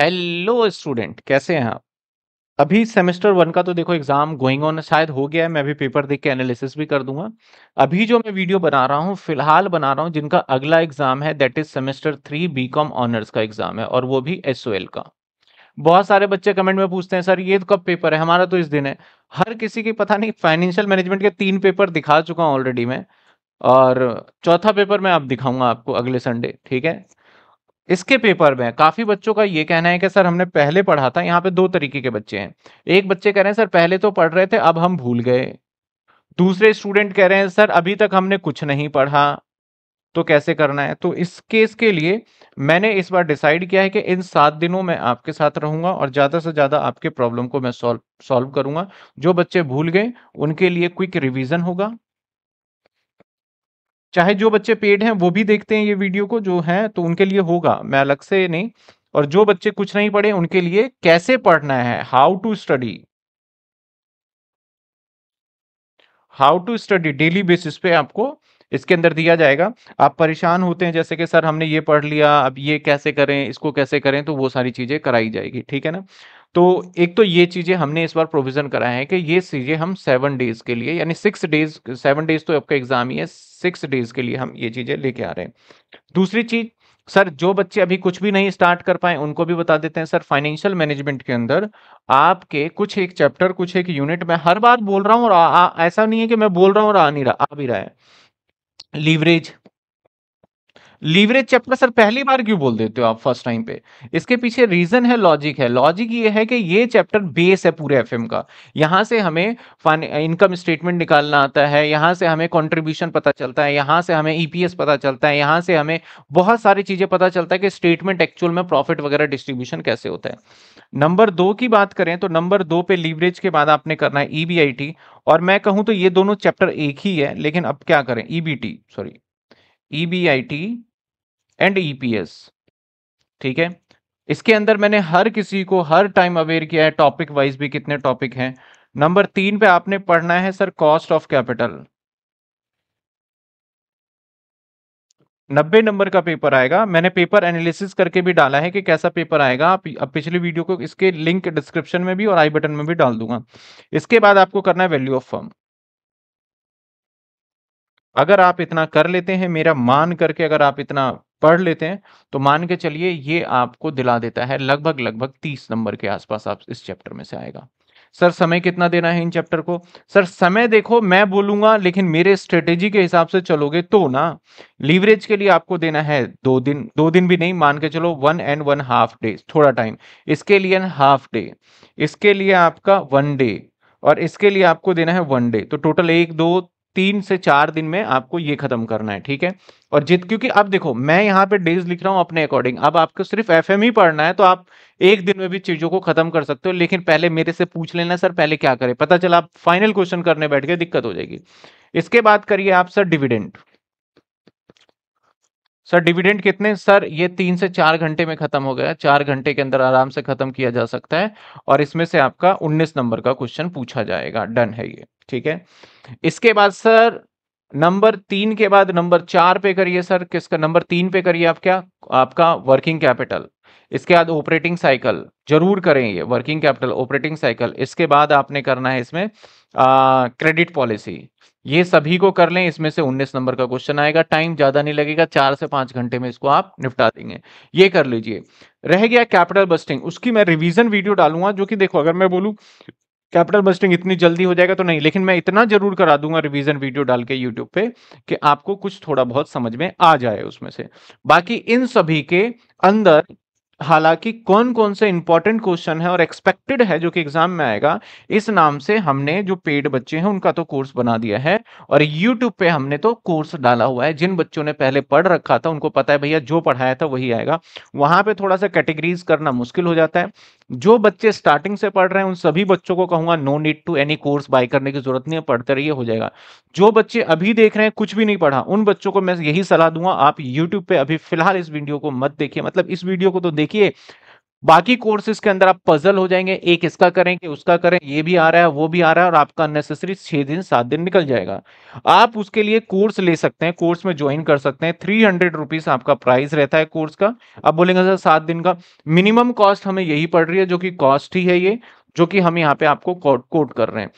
hello student कैसे हैं आप अभी सेमेस्टर वन का तो देखो एग्जाम गोइंग ऑन शायद हो गया है मैं अभी पेपर देख के एनालिसिस भी कर दूंगा अभी जो मैं वीडियो बना रहा हूँ फिलहाल बना रहा हूँ जिनका अगला एग्जाम है that is semester three B Com honours का एग्जाम है और वो भी एस का बहुत सारे बच्चे कमेंट में पूछते हैं सर ये तो कब पेपर है हमारा तो इस दिन है हर किसी की पता नहीं फाइनेंशियल मैनेजमेंट के तीन पेपर दिखा चुका हूँ ऑलरेडी मैं और चौथा पेपर मैं आप दिखाऊंगा आपको अगले संडे ठीक है इसके पेपर में काफी बच्चों का ये कहना है कि सर हमने पहले पढ़ा था यहाँ पे दो तरीके के बच्चे हैं एक बच्चे कह रहे हैं सर पहले तो पढ़ रहे थे अब हम भूल गए दूसरे स्टूडेंट कह रहे हैं सर अभी तक हमने कुछ नहीं पढ़ा तो कैसे करना है तो इस केस के लिए मैंने इस बार डिसाइड किया है कि इन सात दिनों में आपके साथ रहूंगा और ज़्यादा से ज़्यादा आपके प्रॉब्लम को मैं सॉल्व सॉल्व करूंगा जो बच्चे भूल गए उनके लिए क्विक रिवीजन होगा चाहे जो बच्चे पेड हैं वो भी देखते हैं ये वीडियो को जो हैं तो उनके लिए होगा मैं अलग से नहीं और जो बच्चे कुछ नहीं पढ़े उनके लिए कैसे पढ़ना है how to study how to study daily basis पे आपको इसके अंदर दिया जाएगा आप परेशान होते हैं जैसे कि सर हमने ये पढ़ लिया अब ये कैसे करें इसको कैसे करें तो वो सारी चीज़ें कराई जाएगी ठीक है ना तो एक तो ये चीज़ें हमने इस बार प्रोविज़न कराए हैं कि ये चीज़ें हम सेवन डेज़ के लिए यानी सिक्स डेज सेवन डेज़ तो आपका एग्ज़ाम ही है सिक्स डेज़ के लिए हम ये चीज़ें लेके आ रहे हैं दूसरी चीज़ सर जो बच्चे अभी कुछ भी नहीं स्टार्ट कर पाए उनको भी बता देते हैं सर फाइनेंशियल मैनेजमेंट के अंदर आपके कुछ एक चैप्टर कुछ एक यूनिट में हर बार बोल रहा हूँ और आ, आ, ऐसा नहीं है कि मैं बोल रहा हूँ और आ नहीं रहा आ भी रहा है लीवरेज लीवरेज चैप्टर सर पहली बार क्यों बोल देते हो आप फर्स्ट टाइम पे इसके पीछे रीजन है लॉजिक है लॉजिक ये है कि ये चैप्टर बेस है पूरे एफएम का यहाँ से हमें इनकम स्टेटमेंट निकालना आता है यहाँ से हमें कॉन्ट्रीब्यूशन पता चलता है यहाँ से हमें ईपीएस e पता चलता है यहाँ से हमें बहुत सारी चीजें पता चलता है कि स्टेटमेंट एक्चुअल में प्रॉफिट वगैरह डिस्ट्रीब्यूशन कैसे होता है नंबर दो की बात करें तो नंबर दो पे लीवरेज के बाद आपने करना है ईबीआईटी e और मैं कहूं तो ये दोनों चैप्टर एक ही है लेकिन अब क्या करें EBT sorry EBIT and EPS e ठीक है इसके अंदर मैंने हर किसी को हर टाइम अवेयर किया है टॉपिक वाइज भी कितने टॉपिक हैं नंबर तीन पे आपने पढ़ना है सर कॉस्ट ऑफ कैपिटल नब्बे नंबर का पेपर आएगा मैंने पेपर एनालिसिस करके भी डाला है कि कैसा पेपर आएगा आप पिछली वीडियो को इसके लिंक डिस्क्रिप्शन में भी और आई बटन में भी डाल दूंगा इसके बाद आपको करना है वैल्यू ऑफ फर्म अगर आप इतना कर लेते हैं मेरा मान करके अगर आप इतना पढ़ लेते हैं तो मान के चलिए ये आपको दिला देता है लगभग लगभग तीस नंबर के आसपास आप इस चैप्टर में से आएगा सर समय कितना देना है इन चैप्टर को सर समय देखो मैं बोलूंगा लेकिन मेरे स्ट्रेटेजी के हिसाब से चलोगे तो ना लीवरेज के लिए आपको देना है दो दिन दो दिन भी नहीं मान के चलो one and one half day थोड़ा टाइम इसके लिए हाफ डे इसके लिए आपका वन डे और इसके लिए आपको देना है वन डे तो टोटल एक दो तीन से चार दिन में आपको ये खत्म करना है ठीक है और जित क्योंकि अब देखो मैं यहाँ पे डेज लिख रहा हूँ अपने अकॉर्डिंग अब आपको सिर्फ एफ ही पढ़ना है तो आप एक दिन में भी चीजों को खत्म कर सकते हो लेकिन पहले मेरे से पूछ लेना सर पहले क्या करें पता चला आप फाइनल क्वेश्चन करने बैठ गए दिक्कत हो जाएगी इसके बाद करिए आप सर डिविडेंट सर डिविडेंट कितने सर ये तीन से चार घंटे में खत्म हो गया चार घंटे के अंदर आराम से खत्म किया जा सकता है और इसमें से आपका उन्नीस नंबर का क्वेश्चन पूछा जाएगा डन है ये ठीक है इसके बाद सर नंबर तीन के बाद नंबर चार पे करिए सर किसका नंबर तीन पे करिए आप क्या आपका वर्किंग कैपिटल इसके बाद ऑपरेटिंग साइकिल जरूर करें ये वर्किंग कैपिटल ऑपरेटिंग साइकिल इसके बाद आपने करना है इसमें क्रेडिट पॉलिसी ये सभी को कर लें इसमें से 19 नंबर का क्वेश्चन आएगा टाइम ज्यादा नहीं लगेगा चार से पांच घंटे में इसको आप निपटा देंगे ये कर लीजिए रह गया कैपिटल बस्टिंग उसकी मैं रिवीजन वीडियो डालूंगा जो कि देखो अगर मैं बोलूँ कैपिटल बस्टिंग इतनी जल्दी हो जाएगा तो नहीं लेकिन मैं इतना जरूर करा दूंगा रिवीजन वीडियो डाल के यूट्यूब पे कि आपको कुछ थोड़ा बहुत समझ में आ जाए उसमें से बाकी इन सभी के अंदर हालांकि कौन कौन से इंपॉर्टेंट क्वेश्चन है और एक्सपेक्टेड है जो कि एग्जाम में आएगा इस नाम से हमने जो पेड बच्चे हैं उनका तो कोर्स बना दिया है और यूट्यूब पे हमने तो कोर्स डाला हुआ है जिन बच्चों ने पहले पढ़ रखा था उनको पता है भैया जो पढ़ाया था वही आएगा वहां पे थोड़ा सा कैटेगरीज करना मुश्किल हो जाता है जो बच्चे स्टार्टिंग से पढ़ रहे हैं उन सभी बच्चों को कहूंगा no need to any course buy करने की जरूरत नहीं है पढ़ते रहिए हो जाएगा जो बच्चे अभी देख रहे हैं कुछ भी नहीं पढ़ा उन बच्चों को मैं यही सलाह दूंगा आप यूट्यूब पे अभी फिलहाल इस वीडियो को मत देखिए मतलब इस वीडियो को तो देख देखिए बाकी कोर्सेज के अंदर आप पजल हो जाएंगे एक इसका करें कि उसका करें ये भी आ रहा है वो भी आ रहा है और आपका अननेसेसरी छह दिन सात दिन निकल जाएगा आप उसके लिए कोर्स ले सकते हैं कोर्स में ज्वाइन कर सकते हैं थ्री हंड्रेड रुपीज़ आपका प्राइस रहता है कोर्स का आप बोलेंगे सर सात दिन का मिनिमम कॉस्ट हमें यही पड़ रही है जो कि कॉस्ट ही है ये जो कि हम यहाँ पे आपको कोट कोट कर रहे हैं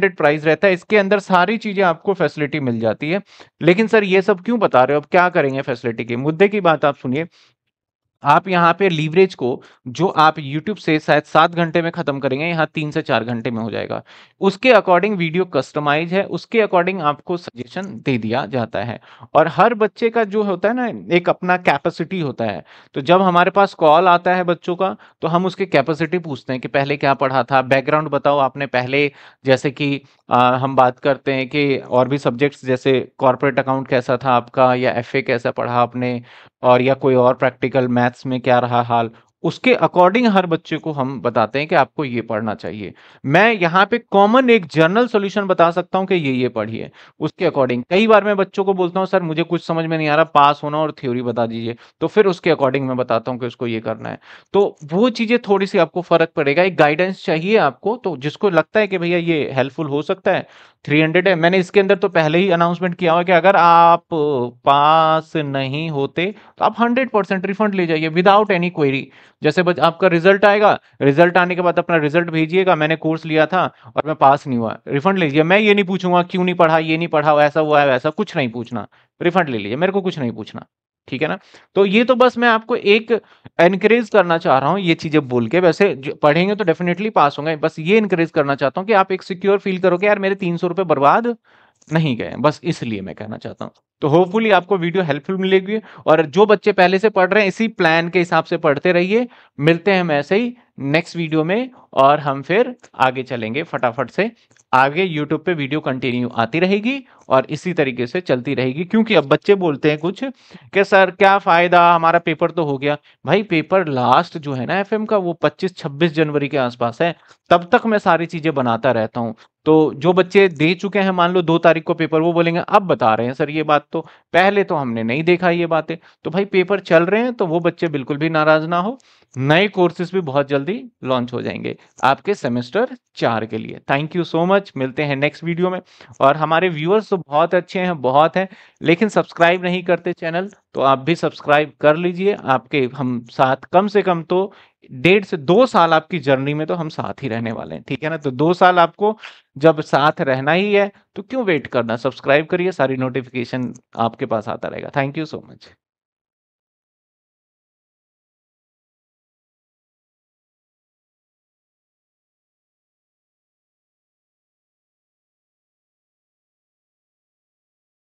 300 प्राइस रहता है इसके अंदर सारी चीज़ें आपको फैसिलिटी मिल जाती है लेकिन सर ये सब क्यों बता रहे हो अब क्या करेंगे फैसिलिटी के मुद्दे की बात आप सुनिए आप यहाँ पे लीवरेज को जो आप यूट्यूब से शायद सात घंटे में खत्म करेंगे यहाँ तीन से चार घंटे में हो जाएगा उसके अकॉर्डिंग वीडियो कस्टमाइज है उसके अकॉर्डिंग आपको सजेशन दे दिया जाता है और हर बच्चे का जो होता है ना एक अपना कैपेसिटी होता है तो जब हमारे पास कॉल आता है बच्चों का तो हम उसके कैपेसिटी पूछते हैं कि पहले क्या पढ़ा था बैकग्राउंड बताओ आपने पहले जैसे कि आ, हम बात करते हैं कि और भी सब्जेक्ट्स जैसे कॉरपोरेट अकाउंट कैसा था आपका या एफ कैसा पढ़ा आपने और या कोई और प्रैक्टिकल मैथ्स में क्या रहा हाल उसके अकॉर्डिंग हर बच्चे को हम बताते हैं कि आपको ये पढ़ना चाहिए मैं यहाँ पे कॉमन एक जर्नल सॉल्यूशन बता सकता हूँ कि ये ये पढ़िए उसके अकॉर्डिंग कई बार मैं बच्चों को बोलता हूँ सर मुझे कुछ समझ में नहीं आ रहा पास होना और थ्योरी बता दीजिए तो फिर उसके अकॉर्डिंग मैं बताता हूँ कि उसको ये करना है तो वो चीज़ें थोड़ी सी आपको फ़र्क पड़ेगा एक गाइडेंस चाहिए आपको तो जिसको लगता है कि भैया ये हेल्पफुल हो सकता है थ्री हंड्रेड है मैंने इसके अंदर तो पहले ही अनाउंसमेंट किया हुआ कि अगर आप पास नहीं होते तो आप हंड्रेड परसेंट रिफंड ले जाइए विदाउट एनी क्वेरी जैसे बच आपका रिजल्ट आएगा रिजल्ट आने के बाद अपना रिजल्ट भेजिएगा मैंने कोर्स लिया था और मैं पास नहीं हुआ रिफंड ले लीजिए मैं ये नहीं पूछूंगा क्यों नहीं पढ़ा ये नहीं पढ़ा ऐसा हुआ है वैसा कुछ नहीं पूछना रिफंड ले लीजिए मेरे को कुछ नहीं पूछना ठीक है ना तो ये तो बस मैं आपको एक एनकरेज करना चाह रहा हूँ ये चीजें बोल के वैसे पढ़ेंगे तो डेफिनेटली पास होंगे बस ये इनकरेज करना चाहता हूँ कि आप एक सिक्योर फील करोगे यार मेरे तीन सौ रुपये बर्बाद नहीं गए बस इसलिए मैं कहना चाहता हूँ तो होपफुली आपको वीडियो हेल्पफुल मिलेगी और जो बच्चे पहले से पढ़ रहे हैं इसी प्लान के हिसाब से पढ़ते रहिए मिलते हैं हम ऐसे ही नेक्स्ट वीडियो में और हम फिर आगे चलेंगे फटाफट से आगे यूट्यूब पे वीडियो कंटिन्यू आती रहेगी और इसी तरीके से चलती रहेगी क्योंकि अब बच्चे बोलते हैं कुछ कि सर क्या फ़ायदा हमारा पेपर तो हो गया भाई पेपर लास्ट जो है ना एफ का वो पच्चीस छब्बीस जनवरी के आसपास है तब तक मैं सारी चीज़ें बनाता रहता हूँ तो जो बच्चे दे चुके हैं मान लो दो तारीख को पेपर वो बोलेंगे अब बता रहे हैं सर ये बात तो पहले तो हमने नहीं देखा ये बातें तो भाई पेपर चल रहे हैं तो वो बच्चे बिल्कुल भी नाराज ना हो नए कोर्सेज भी बहुत जल्दी लॉन्च हो जाएंगे आपके सेमेस्टर चार के लिए थैंक यू सो मच मिलते हैं नेक्स्ट वीडियो में और हमारे व्यूअर्स तो बहुत अच्छे हैं बहुत हैं लेकिन सब्सक्राइब नहीं करते चैनल तो आप भी सब्सक्राइब कर लीजिए आपके हम साथ कम से कम तो डेढ़ से दो साल आपकी जर्नी में तो हम साथ ही रहने वाले हैं ठीक है ना तो दो साल आपको जब साथ रहना ही है तो क्यों वेट करना सब्सक्राइब करिए सारी नोटिफिकेशन आपके पास आता रहेगा थैंक यू सो मच